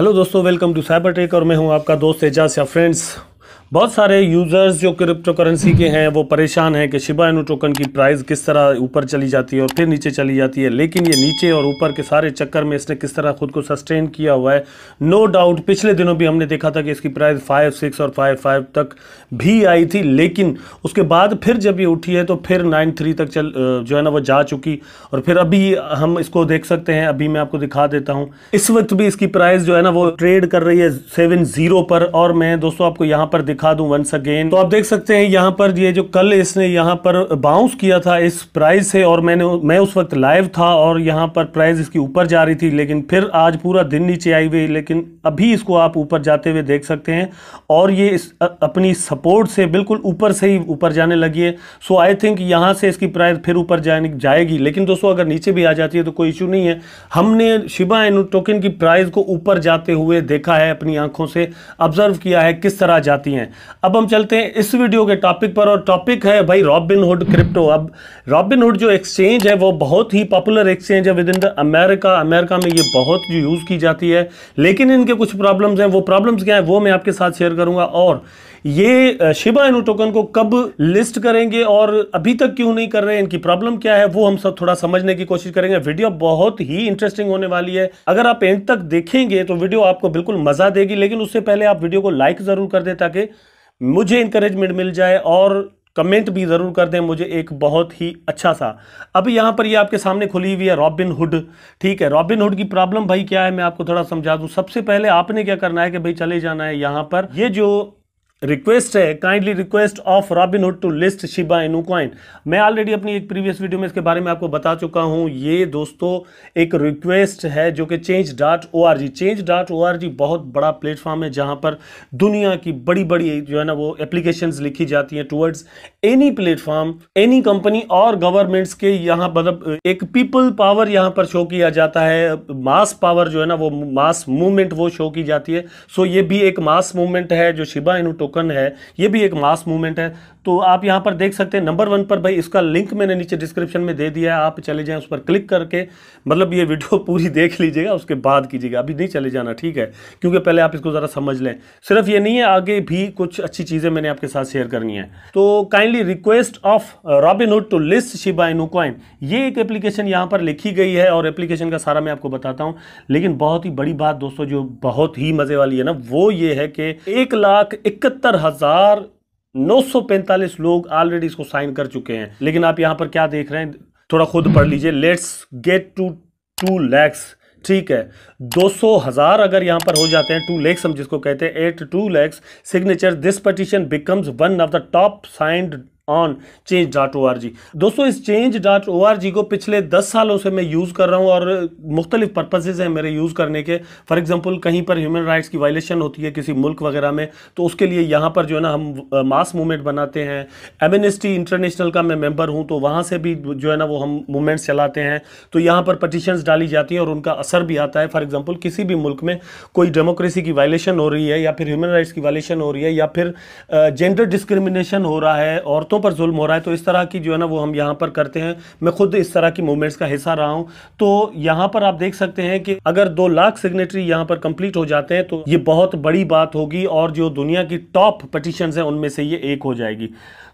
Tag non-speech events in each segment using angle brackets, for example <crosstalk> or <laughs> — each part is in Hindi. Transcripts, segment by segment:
हेलो दोस्तों वेलकम टू साइबर टेक और मैं हूं आपका दोस्त एजाज या फ्रेंड्स बहुत सारे यूज़र्स जो क्रिप्टो करेंसी के हैं वो परेशान हैं कि शिबा इनू टोकन की प्राइस किस तरह ऊपर चली जाती है और फिर नीचे चली जाती है लेकिन ये नीचे और ऊपर के सारे चक्कर में इसने किस तरह खुद को सस्टेन किया हुआ है नो डाउट पिछले दिनों भी हमने देखा था कि इसकी प्राइस फाइव सिक्स और फाइव फाइव तक भी आई थी लेकिन उसके बाद फिर जब ये उठी है तो फिर नाइन थ्री तक चल जो है ना वो जा चुकी और फिर अभी हम इसको देख सकते हैं अभी मैं आपको दिखा देता हूँ इस वक्त भी इसकी प्राइस जो है ना वो ट्रेड कर रही है सेवन जीरो पर और मैं दोस्तों आपको यहाँ पर दिख दिखा दूं वंस अगेन तो आप देख सकते हैं यहाँ पर ये जो कल इसने यहाँ पर बाउंस किया था इस प्राइस से और मैंने मैं उस वक्त लाइव था और यहाँ पर प्राइस इसकी ऊपर जा रही थी लेकिन फिर आज पूरा दिन नीचे आई हुई लेकिन अभी इसको आप ऊपर जाते हुए देख सकते हैं और ये इस अपनी सपोर्ट से बिल्कुल ऊपर से ही ऊपर जाने लगी है सो आई थिंक यहाँ से इसकी प्राइस फिर ऊपर जाने जाएगी लेकिन दोस्तों अगर नीचे भी आ जाती है तो कोई इशू नहीं है हमने शिबा एनु टोकन की प्राइस को ऊपर जाते हुए देखा है अपनी आंखों से ऑब्जर्व किया है किस तरह जाती हैं अब हम चलते हैं इस वीडियो के टॉपिक पर और टॉपिक है भाई रॉबिनहुड क्रिप्टो अब रॉबिनहुड जो एक्सचेंज है वो बहुत ही पॉपुलर एक्सचेंज है within the America America में ये बहुत यूज़ की जाती है लेकिन इनके कुछ प्रॉब्लम्स हैं वो प्रॉब्लम्स क्या है वो मैं आपके साथ शेयर करूंगा और ये शिबा इनु टोकन को कब लिस्ट करेंगे और अभी तक क्यों नहीं कर रहे हैं इनकी प्रॉब्लम क्या है वो हम सब थोड़ा समझने की कोशिश करेंगे वीडियो बहुत ही इंटरेस्टिंग होने वाली है अगर आप एंड तक देखेंगे तो वीडियो आपको बिल्कुल मजा देगी लेकिन उससे पहले आप वीडियो को लाइक जरूर कर दें ताकि मुझे इंकरेजमेंट मिल जाए और कमेंट भी ज़रूर कर दें मुझे एक बहुत ही अच्छा सा अब यहां पर ये आपके सामने खुली हुई है रॉबिन हुड ठीक है रॉबिन हुड की प्रॉब्लम भाई क्या है मैं आपको थोड़ा समझा दूं सबसे पहले आपने क्या करना है कि भाई चले जाना है यहां पर ये जो रिक्वेस्ट है kindly request of Robinhood to list Shiba Inu मैं ऑलरेडी अपनी एक प्रीवियस वीडियो में इसके बारे में आपको बता चुका हूं ये दोस्तों एक रिक्वेस्ट है जो कि change dot O R G change dot O R G बहुत बड़ा प्लेटफॉर्म है जहां पर दुनिया की बड़ी बड़ी जो है ना वो एप्लीकेशन लिखी जाती है towards any platform any company और गवर्नमेंट्स के यहाँ मतलब एक पीपल पावर यहाँ पर शो किया जाता है मास पावर जो है ना वो मास मूवमेंट वो शो की जाती है सो so ये भी एक मास मूवमेंट है जो शिबा इनू टोकन है ये भी एक मास मूवमेंट है तो आप यहाँ पर देख सकते हैं नंबर वन पर भाई इसका लिंक मैंने नीचे डिस्क्रिप्शन में दे दिया है आप चले जाएँ उस पर क्लिक करके मतलब ये वीडियो <laughs> पूरी देख लीजिएगा उसके बाद कीजिएगा अभी नहीं चले जाना ठीक है क्योंकि पहले आप इसको ज़रा समझ लें सिर्फ ये नहीं है आगे भी कुछ अच्छी चीज़ें मैंने आपके साथ शेयर करनी है तो kindly request of Robinhood to list Shiba Inu coin ये एक एप्लीकेशन यहाँ पर लिखी गई है और एप्लीकेशन का सारा मैं आपको बताता हूँ लेकिन बहुत ही बड़ी बात दोस्तों जो बहुत ही मज़े वाली है ना वो ये है कि एक लाख इकहत्तर हज़ार 945 लोग ऑलरेडी इसको साइन कर चुके हैं लेकिन आप यहां पर क्या देख रहे हैं थोड़ा खुद पढ़ लीजिए let's get to two lakhs ठीक है दो सौ हजार अगर यहां पर हो जाते हैं टू लैक्स हम जिसको कहते हैं at two lakhs signature this petition becomes one of the top signed on change dot O R G दोस्तों इस change dot O R G को पिछले दस सालों से मैं यूज़ कर रहा हूँ और मुख्तलिफ पर्पजेज़ हैं मेरे यूज़ करने के फॉर एग्जाम्पल कहीं पर ह्यूमन राइट्स की वायलेशन होती है किसी मुल्क वगैरह में तो उसके लिए यहाँ पर जो है ना हम मास मूवमेंट बनाते हैं एमिनिस्टी इंटरनेशनल का मैं मेम्बर हूँ तो वहाँ से भी जो है ना वो हम मूवमेंट्स चलाते हैं तो यहाँ पर पटिशंस डाली जाती हैं और उनका असर भी आता है फॉर एग्जाम्पल किसी भी मुल्क में कोई डेमोक्रेसी की वायलेशन हो रही है या फिर ह्यूमन राइट्स की वायलेशन हो रही है या फिर जेंडर डिस्क्रिमिनेशन हो रहा है औरतों औरतों पर जुल्म हो रहा है तो इस तरह की जो है ना वो हम यहाँ पर करते हैं मैं खुद इस तरह की मूवमेंट्स का हिस्सा रहा हूँ तो यहाँ पर आप देख सकते हैं कि अगर दो लाख सिग्नेटरी यहाँ पर कंप्लीट हो जाते हैं तो ये बहुत बड़ी बात होगी और जो दुनिया की टॉप पटिशन है उनमें से ये एक हो जाएगी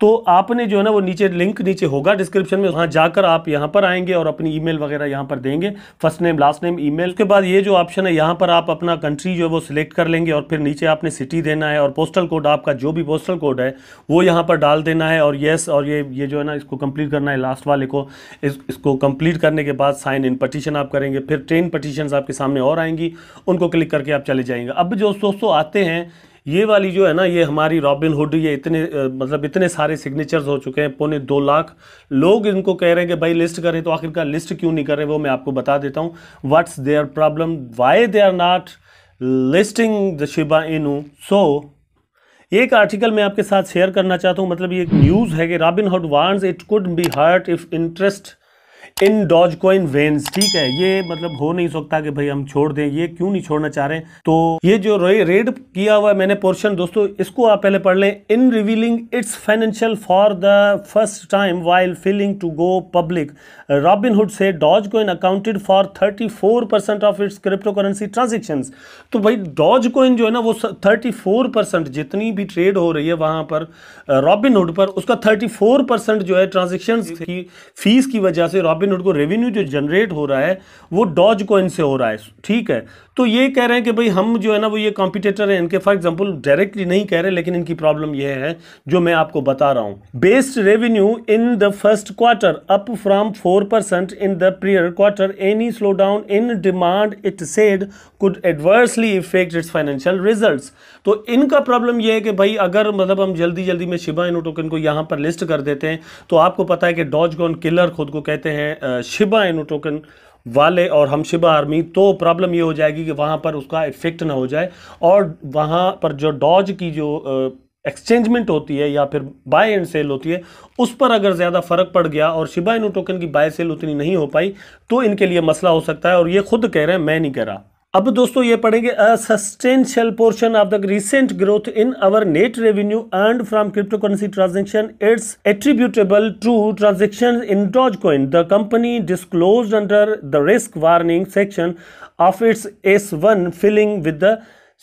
तो आपने जो है ना वो नीचे लिंक नीचे होगा डिस्क्रिप्शन में वहाँ जाकर आप यहाँ पर आएंगे और अपनी ईमेल वगैरह यहाँ पर देंगे first name last name email के बाद ये जो ऑप्शन है यहाँ पर आप अपना कंट्री जो है वो सिलेक्ट कर लेंगे और फिर नीचे आपने सिटी देना है और पोस्टल कोड आपका जो भी पोस्टल कोड है वो यहाँ पर डाल देना है और येस और ये ये जो है ना इसको कंप्लीट करना है लास्ट वाले को इस, इसको कंप्लीट करने के बाद साइन इन पटिशन आप करेंगे फिर टेन पटिशन आपके सामने और आएंगी उनको क्लिक करके आप चले जाएंगे अब जो दोस्तों आते हैं ये वाली जो है ना ये हमारी रॉबिन हुड ये इतने मतलब इतने सारे सिग्नेचर्स हो चुके हैं पौने दो लाख लोग इनको कह रहे हैं कि भाई लिस्ट करें तो आखिरकार लिस्ट क्यों नहीं कर रहे वो मैं आपको बता देता हूँ what's their problem why they are not listing the Shiba Inu so एक आर्टिकल मैं आपके साथ शेयर करना चाहता हूँ मतलब ये एक न्यूज़ है कि Robinhood warns it could be hurt if interest in Dogecoin wanes ठीक है ये मतलब हो नहीं सकता कि भाई हम छोड़ दें ये क्यों नहीं छोड़ना चाह रहे तो ये जो रेड किया हुआ मैंने पोर्शन दोस्तों इसको आप पहले पढ़ लें in revealing its financial for the first time while filing to go public Robinhood से Dogecoin accounted for thirty four percent of its cryptocurrency transaction तो भाई डॉज कॉइन जो है ना वो थर्टी फोर परसेंट जितनी भी ट्रेड हो रही है वहां पर रॉबिनहुड uh, पर उसका थर्टी फोर परसेंट जो है ट्रांजेक्शन की फीस की वजह से रॉबिन नोट को रेवेन्यू जो जनरेट हो रहा है वो डॉज कॉइन से हो रहा है ठीक है तो ये कह रहे हैं कि भाई हम जो है ना वो ये कॉम्पिटेटर हैं इनके फॉर एग्जांपल डायरेक्टली नहीं कह रहे लेकिन इनकी प्रॉब्लम ये है जो मैं आपको बता रहा हूं based revenue in the first quarter up from four percent in the prior quarter any slow down in demand it said could adversely affect its financial result तो इनका प्रॉब्लम यह है कि भाई अगर मतलब हम जल्दी जल्दी में शिबा इनो टोकन को यहाँ पर लिस्ट कर देते हैं तो आपको पता है कि डॉज गॉन किलर खुद को कहते हैं शिबा इनो टोकन वाले और हमशिबा आर्मी तो प्रॉब्लम ये हो जाएगी कि वहाँ पर उसका इफेक्ट ना हो जाए और वहाँ पर जो डॉज की जो एक्सचेंजमेंट होती है या फिर बाय एंड सेल होती है उस पर अगर ज़्यादा फ़र्क पड़ गया और शिबा इनू टोकन की बाय सेल उतनी नहीं हो पाई तो इनके लिए मसला हो सकता है और ये खुद कह रहे हैं मैं नहीं कह रहा अब दोस्तों ये पढ़ेंगे a substantial portion of the recent growth in our net revenue earn from cryptocurrency transaction it's attributable to transaction in Dogecoin the company disclose under the risk warning section of its S one filing with the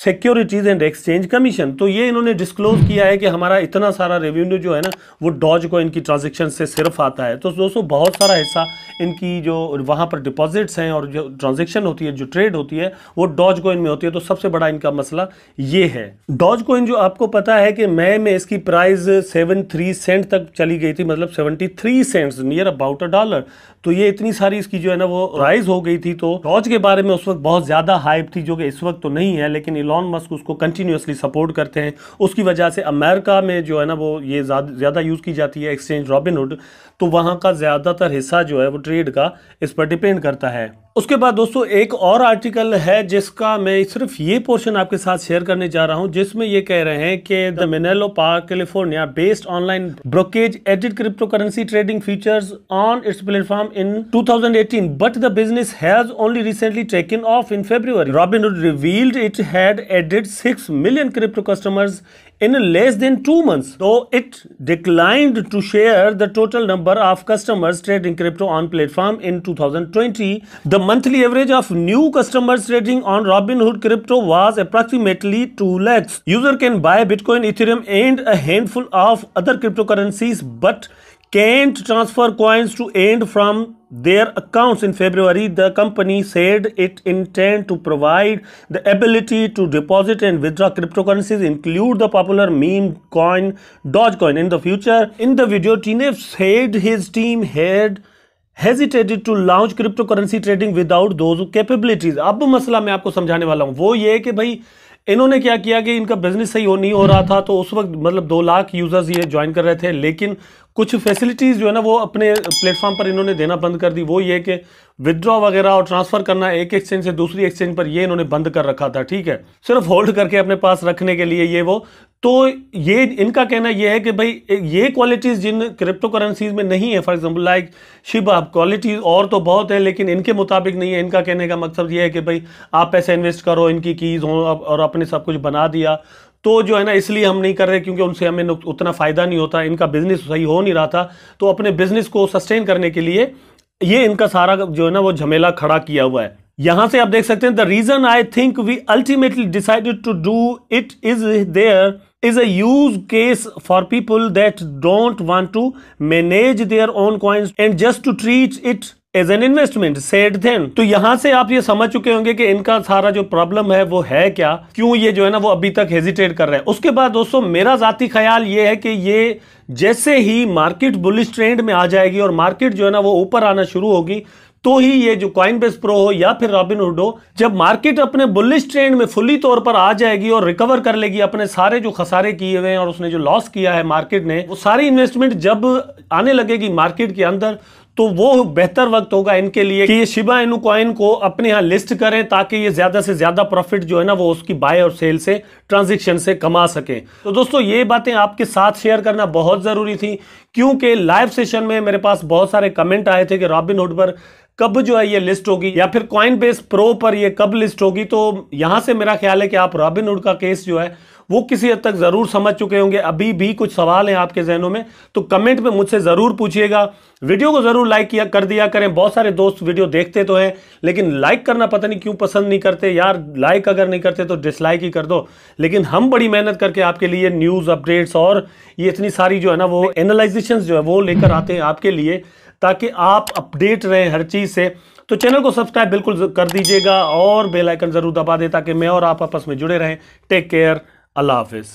securities and exchange commission तो ये इन्होंने डिस्क्लोज किया है कि हमारा इतना सारा रेवेन्यू जो है ना वो डॉज को इनकी ट्रांजेक्शन से सिर्फ आता है तो दोस्तों बहुत सारा हिस्सा इनकी जो वहाँ पर डिपॉजिट्स हैं और जो ट्रांजेक्शन होती है जो ट्रेड होती है वो डॉज को में होती है तो सबसे बड़ा इनका मसला ये है डॉज को जो आपको पता है कि मई में इसकी प्राइस सेवन थ्री सेंट तक चली गई थी मतलब seventy three cents near about a dollar तो ये इतनी सारी इसकी जो है ना वो राइज हो गई थी तो डॉज के बारे में उस वक्त बहुत ज़्यादा हाइप थी जो कि इस वक्त तो नहीं है लेकिन यानी लॉन मस्क उसको कंटिन्यूसली सपोर्ट करते हैं उसकी वजह से अमेरिका में जो है ना वो ये ज़्यादा यूज़ की जाती है एक्सचेंज रॉबिनहुड तो वहाँ का ज़्यादातर हिस्सा जो है वो ट्रेड का इस पर डिपेंड करता है उसके बाद दोस्तों एक और आर्टिकल है जिसका मैं सिर्फ ये पोर्शन आपके साथ शेयर करने जा रहा हूं जिसमें ये कह रहे हैं कि the Menlo Park California based online brokerage added cryptocurrency trading features on its platform in 2018 but the business has only recently taken off in February Robinhood revealed it है had added 6 million crypto customers in less than 2 months, though it declined to share the total number of customers trading crypto on platform in 2020. The monthly average of new customers trading on Robinhood crypto was approximately 2 lakhs. User can buy Bitcoin, Ethereum and a handful of other cryptocurrencies, but can't transfer coins to AND from their accounts in February, the company said it intend to provide the ability to deposit and withdraw cryptocurrencies, include the popular meme coin Dogecoin in the future. In the video, Tinev said his team had hesitated to launch cryptocurrency trading without those capabilities अब मसला मैं आपको समझाने वाला हूं वो ये कि भाई इन्होंने क्या किया कि इनका बिजनेस सही हो नहीं हो रहा था तो उस वक्त मतलब दो लाख यूजर्स ये ज्वाइन कर रहे थे लेकिन कुछ फैसिलिटीज़ जो है ना वो अपने प्लेटफॉर्म पर इन्होंने देना बंद कर दी वो ये कि विदड्रॉ वगैरह और ट्रांसफ़र करना एक एक्सचेंज से दूसरी एक्सचेंज पर ये इन्होंने बंद कर रखा था ठीक है सिर्फ होल्ड करके अपने पास रखने के लिए ये वो तो ये इनका कहना यह है कि भाई ये क्वालिटीज़ जिन क्रिप्टो करेंसीज में नहीं है फॉर एग्जांपल लाइक आप क्वालिटीज़ और तो बहुत है लेकिन इनके मुताबिक नहीं है इनका कहने का मकसद ये है कि भाई आप पैसे इन्वेस्ट करो इनकी कीज़ हो और अपने सब कुछ बना दिया तो जो है ना इसलिए हम नहीं कर रहे क्योंकि उनसे हमें उतना फ़ायदा नहीं होता इनका बिज़नेस सही हो नहीं रहा था तो अपने बिज़नेस को सस्टेन करने के लिए ये इनका सारा जो है ना वो झमेला खड़ा किया हुआ है यहां से आप देख सकते हैं the reason I think we ultimately decided to do it is there is a use case for people that don't want to manage their own coins and just to treat it as an investment said then तो यहां से आप ये समझ चुके होंगे कि इनका सारा जो प्रॉब्लम है वो है क्या क्यों ये जो है ना वो अभी तक हेजिटेट कर रहे हैं उसके बाद दोस्तों मेरा जाती ख्याल ये है कि ये जैसे ही मार्केट बुलिश ट्रेंड में आ जाएगी और मार्केट जो है ना वो ऊपर आना शुरू होगी तो ही ये जो क्वाइन बेस प्रो हो या फिर रॉबिन हुडो जब मार्केट अपने बुलिश ट्रेंड में फुली तौर पर आ जाएगी और रिकवर कर लेगी अपने सारे जो खसारे किए हुए हैं और उसने जो लॉस किया है मार्केट ने वो सारी इन्वेस्टमेंट जब आने लगेगी मार्केट के अंदर तो वो बेहतर वक्त होगा इनके लिए कि ये शिबा इनु कॉइन को अपने यहाँ लिस्ट करें ताकि ये ज़्यादा से ज़्यादा प्रॉफिट जो है ना वो उसकी बाय और सेल से ट्रांजेक्शन से कमा सके तो दोस्तों ये बातें आपके साथ शेयर करना बहुत ज़रूरी थी क्योंकि लाइव सेशन में मेरे पास बहुत सारे कमेंट आए थे कि रॉबिन हुड पर कब जो है ये लिस्ट होगी या फिर कॉइन बेस प्रो पर ये कब लिस्ट होगी तो यहां से मेरा ख्याल है कि आप रॉबिन हुड का केस जो है वो किसी हद तक ज़रूर समझ चुके होंगे अभी भी कुछ सवाल हैं आपके जहनों में तो कमेंट में मुझसे ज़रूर पूछिएगा वीडियो को ज़रूर लाइक किया कर दिया करें बहुत सारे दोस्त वीडियो देखते तो हैं लेकिन लाइक करना पता नहीं क्यों पसंद नहीं करते यार लाइक अगर नहीं करते तो डिसलाइक ही कर दो लेकिन हम बड़ी मेहनत करके आपके लिए न्यूज़ अपडेट्स और ये इतनी सारी जो है ना वो एनालाइजेशन जो है वो लेकर आते हैं आपके लिए ताकि आप अपडेट रहें हर चीज़ से तो चैनल को सब्सक्राइब बिल्कुल कर दीजिएगा और बेल आइकन जरूर दबा दें ताकि मैं और आप आपस में जुड़े रहें टेक केयर अल्लाह हाफिज़